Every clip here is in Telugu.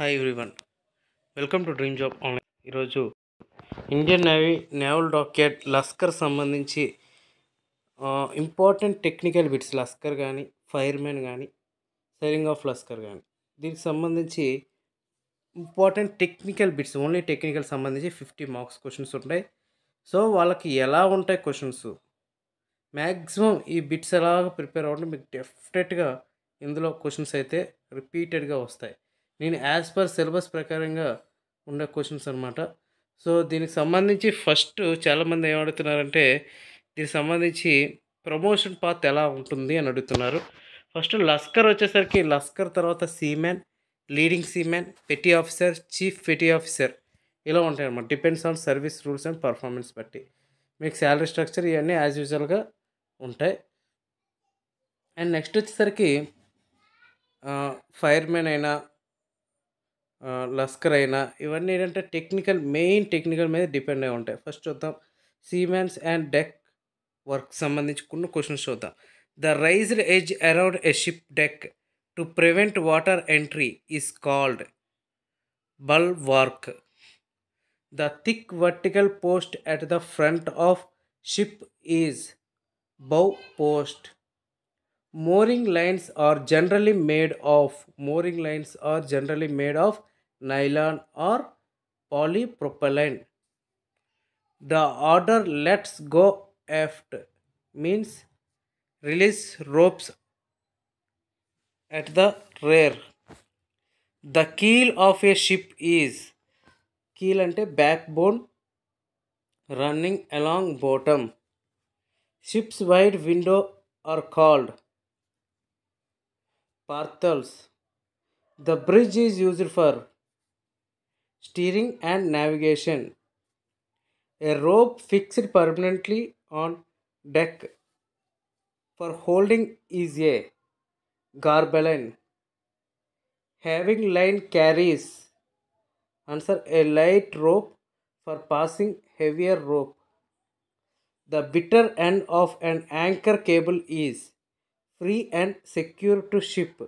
Hi everyone welcome to dream job online ఈరోజు Indian Navy naval dockyard lascar సంబంధించి ఇంపార్టెంట్ టెక్నికల్ బిట్స్ లస్కర్ కానీ ఫైర్మెన్ కానీ సైరింగ్ ఆఫ్ లస్కర్ కానీ దీనికి సంబంధించి important technical bits only technical సంబంధించి ఫిఫ్టీ మార్క్స్ క్వశ్చన్స్ ఉంటాయి సో వాళ్ళకి ఎలా ఉంటాయి క్వశ్చన్స్ మ్యాక్సిమం ఈ బిట్స్ ఎలా ప్రిపేర్ అవ్వడం మీకు డెఫినెట్గా ఇందులో క్వశ్చన్స్ అయితే రిపీటెడ్గా వస్తాయి నేను యాజ్ పర్ సిలబస్ ప్రకారంగా ఉండే క్వశ్చన్స్ అనమాట సో దీనికి సంబంధించి ఫస్ట్ చాలామంది ఏమడుగుతున్నారంటే దీనికి సంబంధించి ప్రమోషన్ పాత్ ఎలా ఉంటుంది అని అడుగుతున్నారు ఫస్ట్ లస్కర్ వచ్చేసరికి లస్కర్ తర్వాత seaman leading seaman petty officer chief petty officer ఇలా ఉంటాయి అన్నమాట depends on service rules and performance బట్టి మీకు శాలరీ స్ట్రక్చర్ ఇవన్నీ యాజ్ యూజువల్గా ఉంటాయి అండ్ నెక్స్ట్ వచ్చేసరికి ఫైర్మెన్ అయినా లస్కర్ అయినా ఇవన్నీ ఏంటంటే టెక్నికల్ మెయిన్ టెక్నికల్ మీద డిపెండ్ అయి ఉంటాయి ఫస్ట్ చూద్దాం సీమెన్స్ అండ్ డెక్ వర్క్ సంబంధించి కొన్ని క్వశ్చన్స్ చూద్దాం the raised edge around a ship deck to prevent water entry is called bulwark the thick vertical post at the front of ship is bow post mooring lines are generally made of mooring lines are generally made of nylon or polypropylene. The order let's go aft means release ropes at the rear. The keel of a ship is keel ante backbone running along bottom. Ship's wide window are called portals. The bridge is used for steering and navigation. A rope fixed permanently on deck for holding is a garbaline. Having line carries. Answer a light rope for passing heavier rope. The bitter end of an anchor cable is free and secure to ship.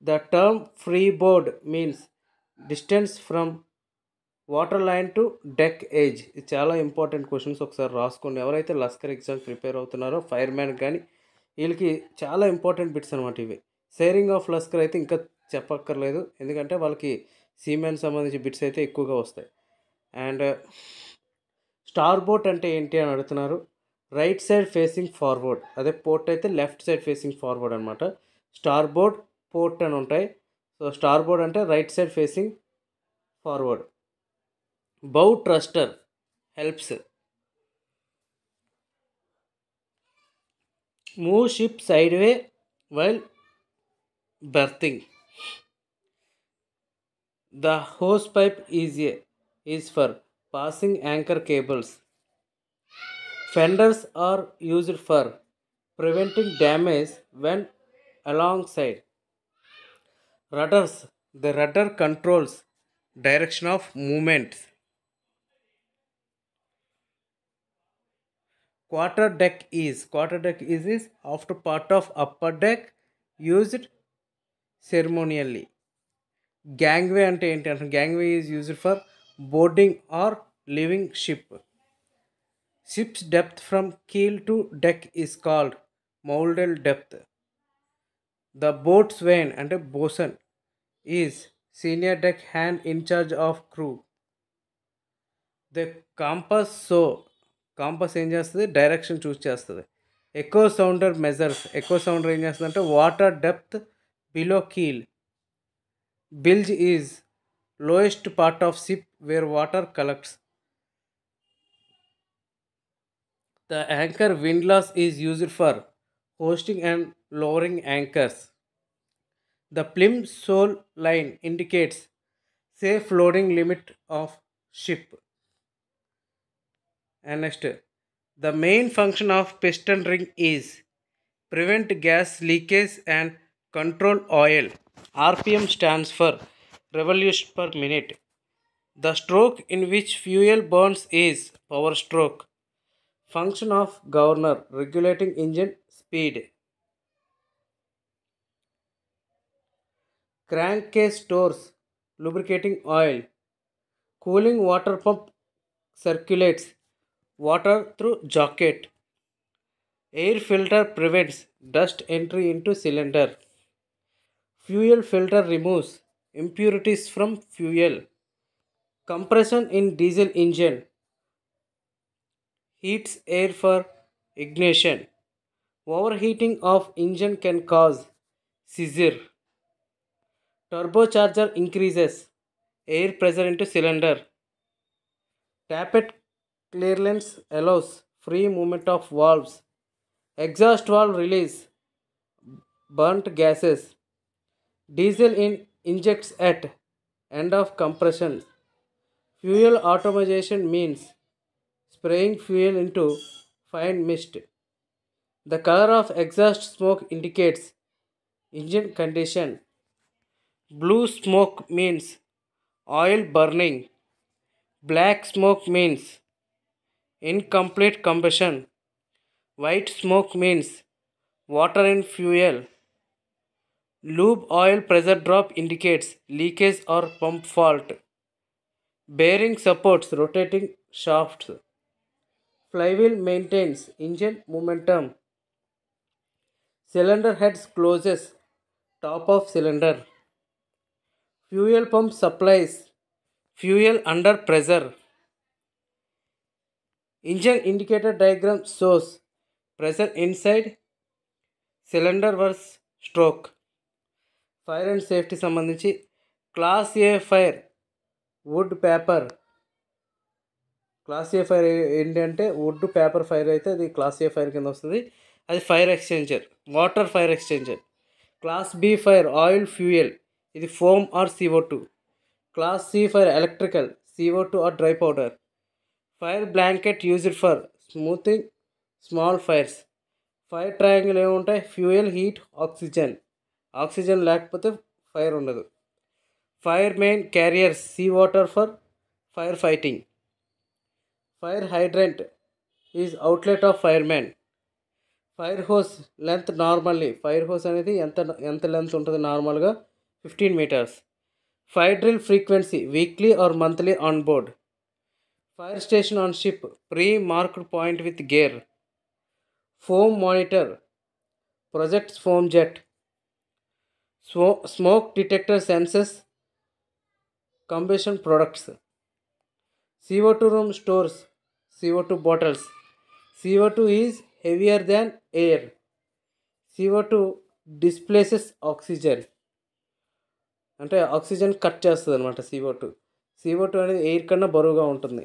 The term freeboard means distance from water line to deck edge ఇది చాలా ఇంపార్టెంట్ క్వశ్చన్స్ ఒకసారి రాసుకోండి ఎవరైతే లస్కర్ ఎగ్జామ్ ప్రిపేర్ అవుతున్నారో ఫైర్ మ్యాన్ కానీ వీళ్ళకి చాలా ఇంపార్టెంట్ బిట్స్ అనమాట ఇవి షేరింగ్ ఆఫ్ లస్కర్ అయితే ఇంకా చెప్పక్కర్లేదు ఎందుకంటే వాళ్ళకి సీమెన్ సంబంధించి బిట్స్ అయితే ఎక్కువగా వస్తాయి అండ్ స్టార్ బోట్ అంటే ఏంటి అని అడుగుతున్నారు రైట్ సైడ్ ఫేసింగ్ ఫార్వర్డ్ అదే పోర్ట్ అయితే లెఫ్ట్ సైడ్ ఫేసింగ్ ఫార్వర్డ్ అనమాట స్టార్ బోర్డ్ పోర్ట్ అని ఉంటాయి సో స్టార్ బోర్డ్ అంటే right side facing forward bow thruster helps move ship sideways while berthing the hawse pipe is a is for passing anchor cables fenders are used for preventing damage when alongside rudders the rudder controls direction of movement quarter deck is quarter deck is is after part of upper deck used ceremonially gangway and gangway is used for boarding or leaving ship ship's depth from keel to deck is called moulded depth the boat's vane and a bosun is senior deck hand in charge of crew. The compass so compass ఏం చేస్తుంది డైరెక్షన్ చూస్ చేస్తుంది echo sounder measures echo sounder ఏం చేస్తుంది అంటే water depth below keel bilge is lowest part of ship where water collects the anchor windlass is used for hoisting and lowering anchors. The plimsoll line indicates safe loading limit of ship. And next, the main function of piston ring is prevent gas leakage and control oil. RPM stands for revolution per minute. The stroke in which fuel burns is power stroke. Function of governor regulating engine speed. crankcase stores lubricating oil. Cooling water pump circulates water through jacket. Air filter prevents dust entry into cylinder. Fuel filter removes impurities from fuel. Compression in diesel engine heats air for ignition. Overheating of engine can cause seizure. Turbocharger increases air pressure into cylinder. Tappet clearance allows free movement of valves. Exhaust valve release burnt gases. Diesel in injects at end of compression. Fuel atomization means spraying fuel into fine mist. The color of exhaust smoke indicates engine condition. Blue smoke means oil burning. Black smoke means incomplete combustion. White smoke means water in fuel. Lube oil pressure drop indicates leakage or pump fault. Bearing supports rotating shafts. Flywheel maintains engine momentum. Cylinder heads closes top of cylinder. Fuel pump supplies fuel under pressure engine indicator diagram సోర్స్ pressure inside cylinder versus stroke fire and safety సంబంధించి class A fire wood paper class A fire ఏంటంటే వుడ్ పేపర్ ఫైర్ అయితే అది క్లాస్ ఏ ఫైర్ కింద వస్తుంది అది fire extinguisher water fire extinguisher class B fire oil fuel ఇది foam or CO two class C for electrical CO two or dry powder fire blanket used for smothering small fires fire triangle ఏముంటాయి ఫ్యూయల్ హీట్ ఆక్సిజన్ ఆక్సిజన్ లేకపోతే ఫైర్ ఉండదు fire main carriers sea water for fire fighting fire hydrant is outlet of fire main fire hose length normally fire hose అనేది ఎంత ఎంత లెంత్ ఉంటుంది నార్మల్గా 15 meters. Fire drill frequency weekly or monthly on board. Fire station on ship pre-marked point with gear. Foam monitor. Projects foam jet. Smoke detector sensors. Combustion products. CO2 room stores. CO2 bottles. CO2 is heavier than air. CO2 displaces oxygen. అంటే ఆక్సిజన్ కట్ చేస్తుంది అనమాట సీఓ టూ సీఓ టూ అనేది ఎయిర్ కన్నా బరువుగా ఉంటుంది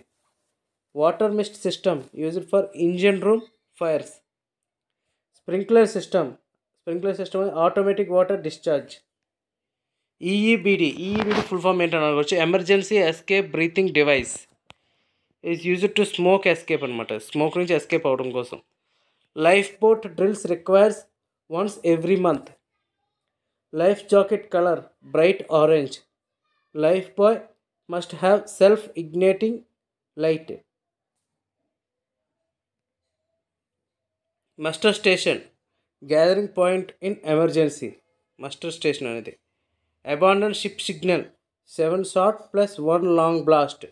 water mist system used for engine room fires sprinkler system sprinkler system అనేది automatic water discharge EEBD EEBD full form ఏంటని అనుకోవచ్చు emergency escape breathing device is used to smoke escape అనమాట స్మోక్ నుంచి ఎస్కేప్ అవడం కోసం life boat drills requires once every month Life jacket color bright orange. Life buoy must have self igniting light. Master station gathering point in emergency. Master station anadi. Abandoned ship signal 7 short plus 1 long blast.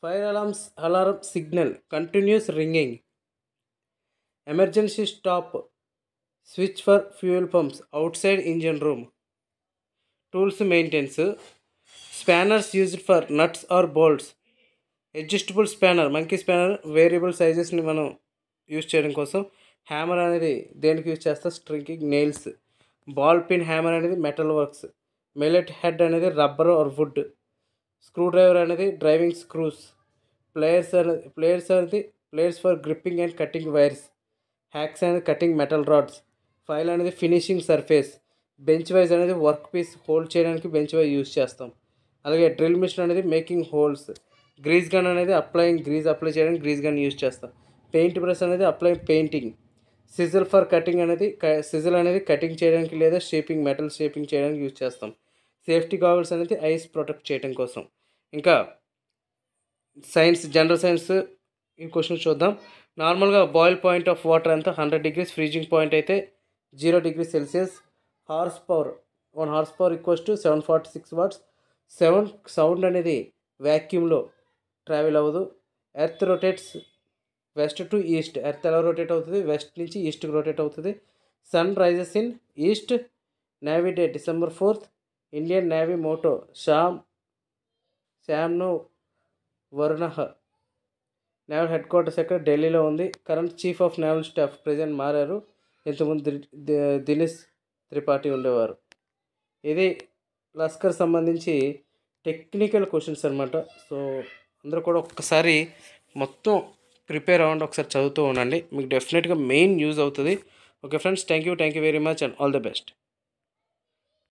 Fire alarm signal continuous ringing. Emergency stop switch for fuel pumps outside engine room tools maintenance spanners used for nuts or bolts adjustable spanner monkey spanner variable సైజెస్ని మనం యూజ్ చేయడం కోసం హ్యామర్ అనేది దేనికి యూజ్ చేస్తాం striking nails ball pin hammer అనేది మెటల్ వర్క్స్ మెలెట్ హెడ్ అనేది rubber or wood screwdriver అనేది డ్రైవింగ్ స్క్రూస్ ప్లేయర్స్ అనేది ప్లేయర్స్ అనేది pliers for gripping and cutting wires hacksaw అనేది కటింగ్ మెటల్ రాడ్స్ ఫైల్ అనేది ఫినిషింగ్ సర్ఫేస్ బెంచ్ వైజ్ అనేది వర్క్ పీస్ హోల్డ్ చేయడానికి బెంచ్ వైజ్ యూస్ చేస్తాం అలాగే డ్రిల్ మిషన్ అనేది మేకింగ్ హోల్స్ గ్రీజ్ గన్ అనేది అప్లయింగ్ గ్రీజ్ అప్లై చేయడానికి గ్రీజ్ గన్ యూస్ చేస్తాం పెయింట్ బ్రష్ అనేది apply painting chisel for cutting అనేది సిజిల్ అనేది కటింగ్ చేయడానికి లేదా షేపింగ్ మెటల్ షేపింగ్ చేయడానికి యూజ్ చేస్తాం సేఫ్టీ గాగుల్స్ అనేది ఐస్ ప్రొటెక్ట్ చేయడం కోసం ఇంకా సైన్స్ జనరల్ సైన్స్ ఈ క్వశ్చన్ చూద్దాం నార్మల్గా బాయిల్ పాయింట్ ఆఫ్ వాటర్ అంతా హండ్రెడ్ డిగ్రీస్ ఫ్రీజింగ్ పాయింట్ అయితే zero degree Celsius horse power one horse power equals to seven forty six watts seven sound అనేది వ్యాక్యూమ్లో ట్రావెల్ అవ్వదు earth rotates west to east earth ఎలా రొటేట్ అవుతుంది వెస్ట్ నుంచి ఈస్ట్కి రొటేట్ అవుతుంది sun rises in east navy day December fourth Indian navy motto శామ్ శామ్ను వరుణహ నేవల్ హెడ్ క్వార్టర్స్ ఎక్కడ ఢిల్లీలో ఉంది current chief of naval staff present మారారు ఇంతకుముందు దినేష్ త్రిపాఠి ఉండేవారు ఇది లస్కర్ సంబంధించి టెక్నికల్ క్వశ్చన్స్ అనమాట సో అందరూ కూడా ఒక్కసారి మొత్తం ప్రిపేర్ అవ్వండి ఒకసారి చదువుతూ ఉండండి మీకు డెఫినెట్గా మెయిన్ యూజ్ అవుతుంది okay friends thank you thank you very much and all the best